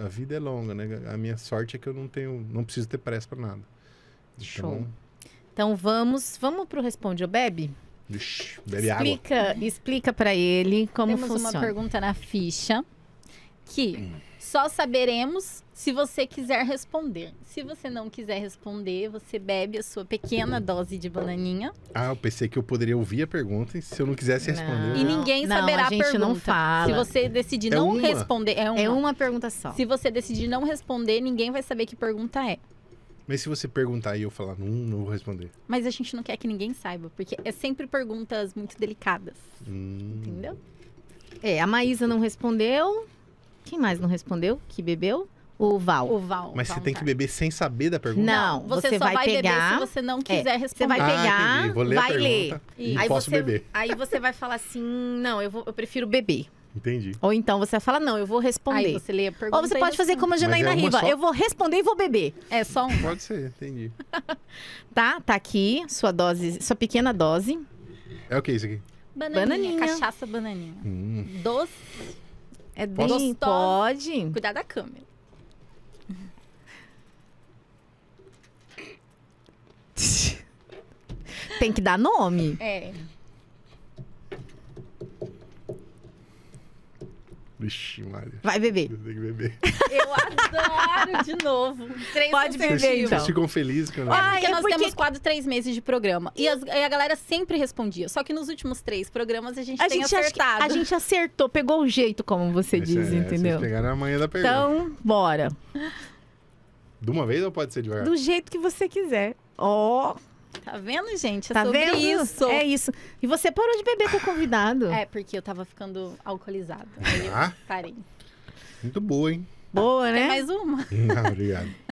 a vida é longa, né? A minha sorte é que eu não tenho, não preciso ter pressa para nada. Então, Show. Então, vamos, vamos, vamos pro responde o bebe? Ixi, bebe explica, água. Explica para ele como Temos funciona. Temos uma pergunta na ficha que só saberemos se você quiser responder. Se você não quiser responder, você bebe a sua pequena hum. dose de bananinha. Ah, eu pensei que eu poderia ouvir a pergunta se eu não quisesse responder. Não. E ninguém não, saberá a, a pergunta. Não fala. Se você decidir é não uma? responder, é, é uma. é uma pergunta só. Se você decidir não responder, ninguém vai saber que pergunta é. Mas se você perguntar e eu falar, não, não vou responder. Mas a gente não quer que ninguém saiba, porque é sempre perguntas muito delicadas. Hum. Entendeu? É, a Maísa não respondeu quem mais não respondeu que bebeu? O Val. O Val. Mas Val, você tem tá. que beber sem saber da pergunta? Não, você, você vai, vai, pegar. se você não é, quiser é, responder. Você vai pegar, ah, Vou ler vai ler. E aí posso você, beber. Aí você vai falar assim: não, eu, vou, eu prefiro beber. Entendi. Ou então você fala, não, eu vou responder. Aí você lê a pergunta. Ou você pode fazer como a Janaína é Riva, só... eu vou responder e vou beber. É só um. Pode ser, entendi. tá, tá aqui sua dose, sua pequena dose. É o que isso aqui? Bananinha. bananinha. Cachaça bananinha. Hum. Doce. É bem, pode. Cuidar da câmera. Tem que dar nome. É. Vixe, Maria. Vai beber. Tem que beber. Eu adoro de novo. Três Pode beber, então. Vocês ficam felizes quando... Ah, porque nós porque... temos quase três meses de programa. E, as, e, a galera sempre respondia. Só que nos últimos três programas a gente a tem gente acertado. A gente acertou, pegou o jeito, como você Mas é, diz, é, entendeu? Vocês pegaram a manhã da pergunta. Então, bora. De uma vez ou pode ser devagar? Do jeito que você quiser. Ó... Oh. Tá vendo, gente? É tá sobre vendo? isso. É isso. E você parou de beber com o convidado. É, porque eu tava ficando alcoolizado. Ah? Aí ah. eu parei. Muito boa, hein? Boa, né? Tem mais uma. Não, obrigado.